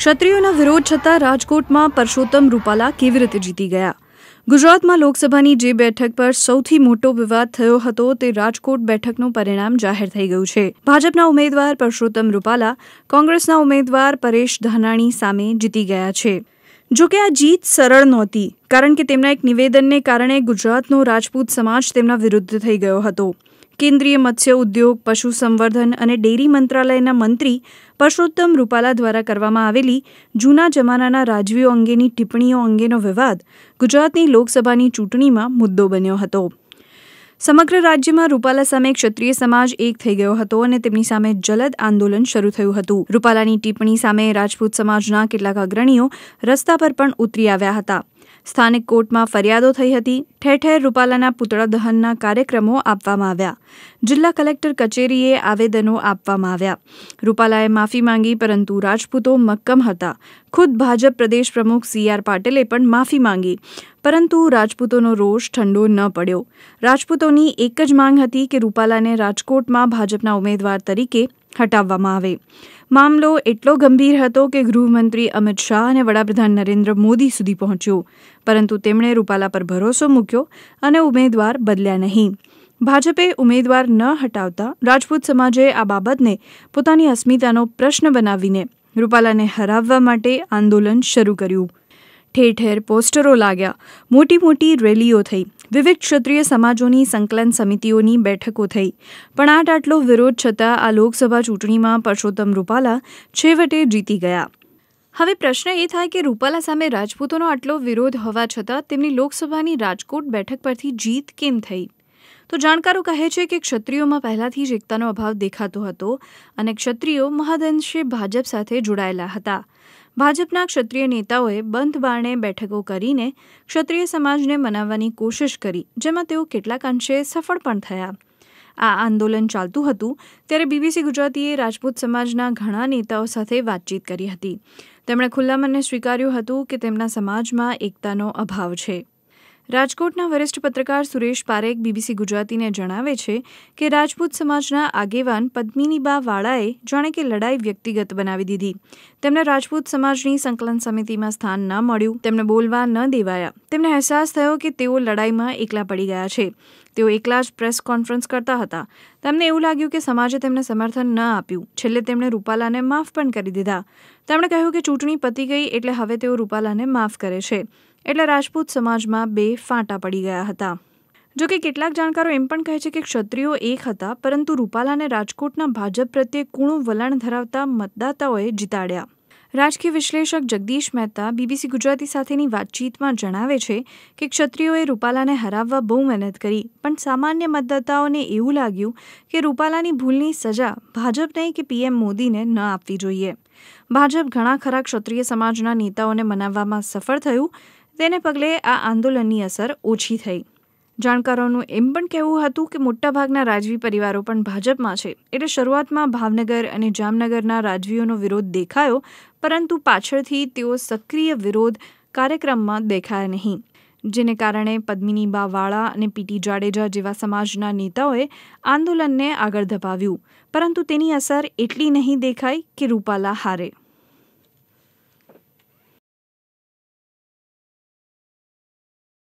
ક્ષત્રિયોના વિરોધ છતાં રાજકોટમાં પરસોત્તમ રૂપાલા કેવી રીતે જીતી ગયા ગુજરાતમાં લોકસભાની જે બેઠક પર સૌથી મોટો વિવાદ થયો હતો તે રાજકોટ બેઠકનું પરિણામ જાહેર થઈ ગયું છે ભાજપના ઉમેદવાર પરસોત્તમ રૂપાલા કોંગ્રેસના ઉમેદવાર પરેશ ધાનાણી સામે જીતી ગયા છે જો કે આ જીત સરળ નહોતી કારણ કે તેમના એક નિવેદનને કારણે ગુજરાતનો રાજપૂત સમાજ તેમના વિરુદ્ધ થઈ ગયો હતો કેન્દ્રીય મત્સ્ય ઉદ્યોગ પશુ સંવર્ધન અને ડેરી મંત્રાલયના મંત્રી પરસોત્તમ રૂપાલા દ્વારા કરવામાં આવેલી જૂના જમાનાના રાજવીઓ અંગેની ટિપ્પણીઓ અંગેનો વિવાદ ગુજરાતની લોકસભાની ચૂંટણીમાં મુદ્દો બન્યો હતો સમગ્ર રાજ્યમાં રૂપાલા સામે ક્ષત્રિય સમાજ એક થઈ ગયો હતો અને તેમની સામે જલદ આંદોલન શરૂ થયું હતું રૂપાલાની ટિપ્પણી સામે રાજપૂત સમાજના કેટલાક અગ્રણીઓ રસ્તા પર પણ ઉતરી આવ્યા હતા સ્થાનિક કોર્ટમાં ફરિયાદો થઈ હતી ઠેર ઠેર રૂપાલાના પૂતળા દહનના કાર્યક્રમો આપવામાં આવ્યા જિલ્લા કલેક્ટર કચેરીએ આવેદનો આપવામાં આવ્યા રૂપાલાએ માફી માંગી પરંતુ રાજપૂતો મક્કમ હતા ખુદ ભાજપ પ્રદેશ પ્રમુખ સી આર પાટિલે પણ માફી માંગી પરંતુ રાજપૂતોનો રોષ ઠંડો ન પડ્યો રાજપૂતોની એક જ માંગ હતી કે રૂપાલાને રાજકોટમાં ભાજપના ઉમેદવાર તરીકે હટાવવામાં આવે મામલો એટલો ગંભીર હતો કે ગૃહમંત્રી અમિત શાહ અને વડાપ્રધાન નરેન્દ્ર મોદી સુધી પહોંચ્યો પરંતુ તેમણે રૂપાલા પર ભરોસો મૂક્યો અને ઉમેદવાર બદલ્યા નહીં ભાજપે ઉમેદવાર ન હટાવતા રાજપૂત સમાજે આ બાબતને પોતાની અસ્મિતાનો પ્રશ્ન બનાવીને રૂપાલાને હરાવવા માટે આંદોલન શરૂ કર્યું ઠેર ઠેર પોસ્ટરો લાગ્યા મોટી મોટી રેલીઓ થઈ વિવિધ ક્ષત્રિય સમાજોની સંકલન સમિતિઓની બેઠકો થઈ પણ આટ આટલો વિરોધ છતાં આ લોકસભા ચૂંટણીમાં પરસોત્તમ રૂપાલા છેવટે જીતી ગયા હવે પ્રશ્ન એ થાય કે રૂપાલા સામે રાજપૂતોનો આટલો વિરોધ હોવા છતાં તેમની લોકસભાની રાજકોટ બેઠક પરથી જીત કેમ થઈ તો જાણકારો કહે છે કે ક્ષત્રિયોમાં પહેલાથી જ એકતાનો અભાવ દેખાતો હતો અને ક્ષત્રિયો મહદઅંશે ભાજપ સાથે જોડાયેલા હતા ભાજપના ક્ષત્રિય નેતાઓએ બંધ બારણે બેઠકો કરીને ક્ષત્રિય સમાજને મનાવવાની કોશિશ કરી જેમાં તેઓ કેટલાક અંશે સફળ પણ થયા આ આંદોલન ચાલતું હતું ત્યારે બીબીસી ગુજરાતીએ રાજપૂત સમાજના ઘણા નેતાઓ સાથે વાતચીત કરી હતી તેમણે ખુલ્લા મને સ્વીકાર્યું હતું કે તેમના સમાજમાં એકતાનો અભાવ છે રાજકોટના વરિષ્ઠ પત્રકાર સુરેશ પારેખ બીબીસી ગુજરાતીને જણાવે છે કે રાજપૂત સમાજના આગેવાન પદ્મિનીબા વાળાએ જાણે કે લડાઈ વ્યક્તિગત બનાવી દીધી તેમને રાજપૂત સમાજની સંકલન સમિતિમાં સ્થાન ન મળ્યું તેમને બોલવા ન દેવાયા તેમને અહેસાસ થયો કે તેઓ લડાઈમાં એકલા પડી ગયા છે તેઓ એકલા જ પ્રેસ કોન્ફરન્સ કરતા હતા તેમને એવું લાગ્યું કે સમાજે તેમને સમર્થન ન આપ્યું છેલ્લે તેમણે રૂપાલાને માફ પણ કરી દીધા તેમણે કહ્યું કે ચૂંટણી પતી ગઈ એટલે હવે તેઓ રૂપાલાને માફ કરે છે એટલે રાજપૂત સમાજમાં બે ફાંટા પડી ગયા હતા જો કે કેટલાક જાણકારો એમ પણ કહે છે કે ક્ષત્રિયો એક હતા પરંતુ રૂપાલાને રાજકોટના ભાજપ પ્રત્યે કુણું વલણ ધરાવતા મતદાતાઓએ જીતાડ્યા રાજકીય વિશ્લેષક જગદીશ મહેતા બીબીસી ગુજરાતી સાથેની વાતચીતમાં જણાવે છે કે ક્ષત્રિયોએ રૂપાલાને હરાવવા બહુ મહેનત કરી પણ સામાન્ય મતદાતાઓને એવું લાગ્યું કે રૂપાલાની ભૂલની સજા ભાજપને કે પીએમ મોદીને ન આપવી જોઈએ ભાજપ ઘણા ખરા ક્ષત્રિય સમાજના નેતાઓને મનાવવામાં સફળ થયું તેને પગલે આ આંદોલનની અસર ઓછી થઈ જાણકારોનું એમ પણ કહેવું હતું કે મોટાભાગના રાજવી પરિવારો પણ ભાજપમાં છે એટલે શરૂઆતમાં ભાવનગર અને જામનગરના રાજવીઓનો વિરોધ દેખાયો પરંતુ પાછળથી તેઓ સક્રિય વિરોધ કાર્યક્રમમાં દેખાય નહીં જેને કારણે પદ્મિની વાળા અને પીટી જાડેજા જેવા સમાજના નેતાઓએ આંદોલનને આગળ ધપાવ્યું પરંતુ તેની અસર એટલી નહીં દેખાય કે રૂપાલા હારે